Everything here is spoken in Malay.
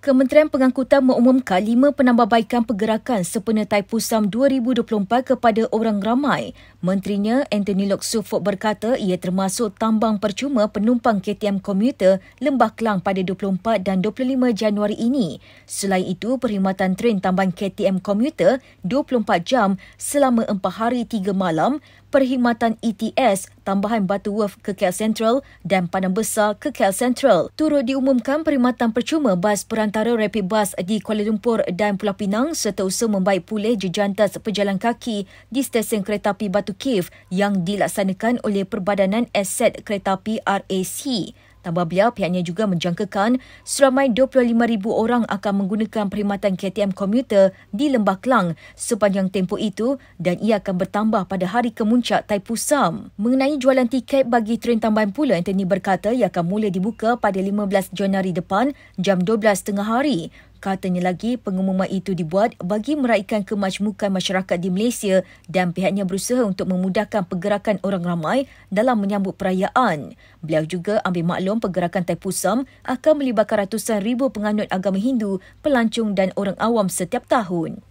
Kementerian Pengangkutan mengumumkan lima penambahbaikan pergerakan sempena Taipusam 2024 kepada orang ramai. Menterinya Anthony Lok Suffolk berkata ia termasuk tambang percuma penumpang KTM komuter Lembah Kelang pada 24 dan 25 Januari ini. Selain itu, perkhidmatan tren tambang KTM komuter 24 jam selama empat hari tiga malam, perkhidmatan ETS tambahan Batu Wolf ke KL Central dan Padang Besar ke KL Central. Turut diumumkan perkhidmatan percuma bas perang antara rapid bus di Kuala Lumpur dan Pulau Pinang serta usaha membaik pulih jejantas pejalan kaki di stesen kereta api Batu Cave yang dilaksanakan oleh Perbadanan Aset Kereta Api RAC. Tambah beliau, pihaknya juga menjangkakan seramai 25,000 orang akan menggunakan perkhidmatan KTM komuter di Lembah Kelang sepanjang tempoh itu dan ia akan bertambah pada hari kemuncak Taipu Sam. Mengenai jualan tiket bagi tren tambahan pula, Anthony berkata ia akan mula dibuka pada 15 Januari depan jam 12.30 hari. Katanya lagi, pengumuman itu dibuat bagi meraihkan kemajmukan masyarakat di Malaysia dan pihaknya berusaha untuk memudahkan pergerakan orang ramai dalam menyambut perayaan. Beliau juga ambil maklum pergerakan Taipusam akan melibatkan ratusan ribu penganut agama Hindu, pelancong dan orang awam setiap tahun.